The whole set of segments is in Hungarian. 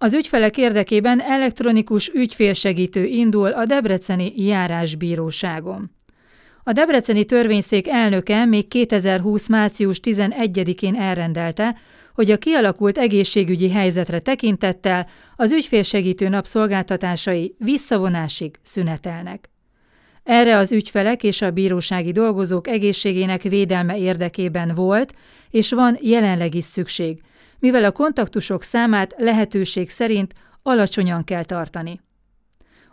Az ügyfelek érdekében elektronikus ügyfélsegítő indul a Debreceni járásbíróságon. A Debreceni törvényszék elnöke még 2020. március 11-én elrendelte, hogy a kialakult egészségügyi helyzetre tekintettel az ügyfélsegítő nap szolgáltatásai visszavonásig szünetelnek. Erre az ügyfelek és a bírósági dolgozók egészségének védelme érdekében volt és van jelenleg is szükség – mivel a kontaktusok számát lehetőség szerint alacsonyan kell tartani.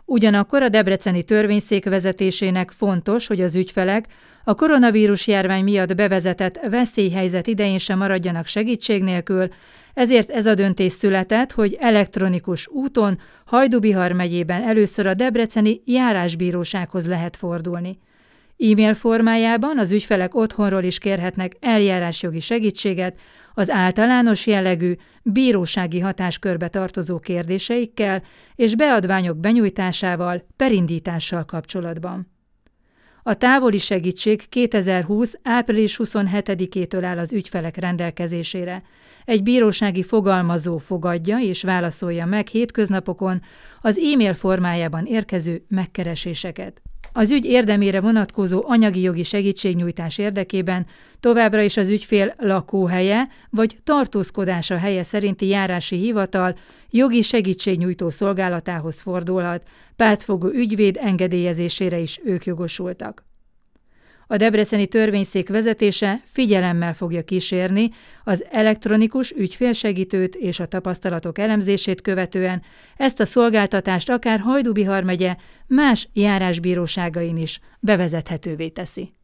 Ugyanakkor a debreceni törvényszék vezetésének fontos, hogy az ügyfelek a koronavírus járvány miatt bevezetett veszélyhelyzet idején sem maradjanak segítség nélkül, ezért ez a döntés született, hogy elektronikus úton Hajdubihar megyében először a debreceni járásbírósághoz lehet fordulni. E-mail formájában az ügyfelek otthonról is kérhetnek eljárásjogi segítséget az általános jellegű, bírósági hatáskörbe tartozó kérdéseikkel és beadványok benyújtásával, perindítással kapcsolatban. A távoli segítség 2020. április 27-től áll az ügyfelek rendelkezésére. Egy bírósági fogalmazó fogadja és válaszolja meg hétköznapokon az e-mail formájában érkező megkereséseket. Az ügy érdemére vonatkozó anyagi jogi segítségnyújtás érdekében továbbra is az ügyfél lakóhelye vagy tartózkodása helye szerinti járási hivatal jogi segítségnyújtó szolgálatához fordulhat, pártfogó ügyvéd engedélyezésére is ők jogosultak. A debreceni törvényszék vezetése figyelemmel fogja kísérni az elektronikus ügyfélsegítőt és a tapasztalatok elemzését követően ezt a szolgáltatást akár Hajdubihar megye más járásbíróságain is bevezethetővé teszi.